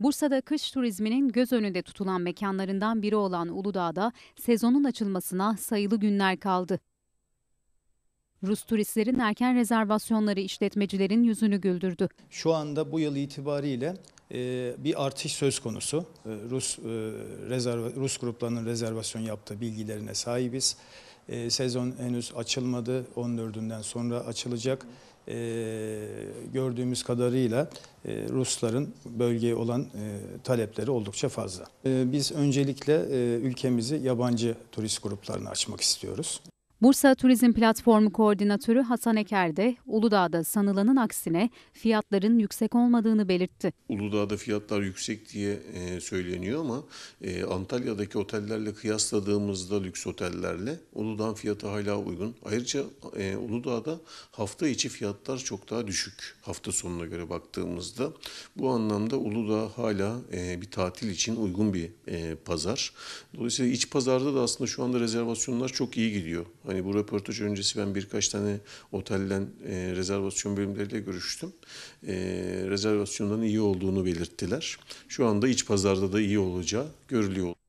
Bursa'da kış turizminin göz önünde tutulan mekanlarından biri olan Uludağ'da sezonun açılmasına sayılı günler kaldı. Rus turistlerin erken rezervasyonları işletmecilerin yüzünü güldürdü. Şu anda bu yıl itibariyle e, bir artış söz konusu. E, Rus e, Rus gruplarının rezervasyon yaptığı bilgilerine sahibiz. Sezon henüz açılmadı. 14'ünden sonra açılacak gördüğümüz kadarıyla e, Rusların bölgeye olan e, talepleri oldukça fazla. E, biz öncelikle ülkemizi yabancı turist gruplarına açmak istiyoruz. Bursa Turizm Platformu Koordinatörü Hasan Eker de Uludağ'da sanılanın aksine fiyatların yüksek olmadığını belirtti. Uludağ'da fiyatlar yüksek diye e, söyleniyor ama e, Antalya'daki otellerle kıyasladığımızda lüks otellerle Uludağ'ın fiyatı hala uygun. Ayrıca e, Uludağ'da hafta içi fiyatlar çok daha düşük hafta sonuna göre baktığımızda. Bu anlamda Uludağ hala bir tatil için uygun bir pazar. Dolayısıyla iç pazarda da aslında şu anda rezervasyonlar çok iyi gidiyor. Hani bu röportaj öncesi ben birkaç tane otelden e, rezervasyon bölümleriyle görüştüm. E, rezervasyonların iyi olduğunu belirttiler. Şu anda iç pazarda da iyi olacağı görülüyor.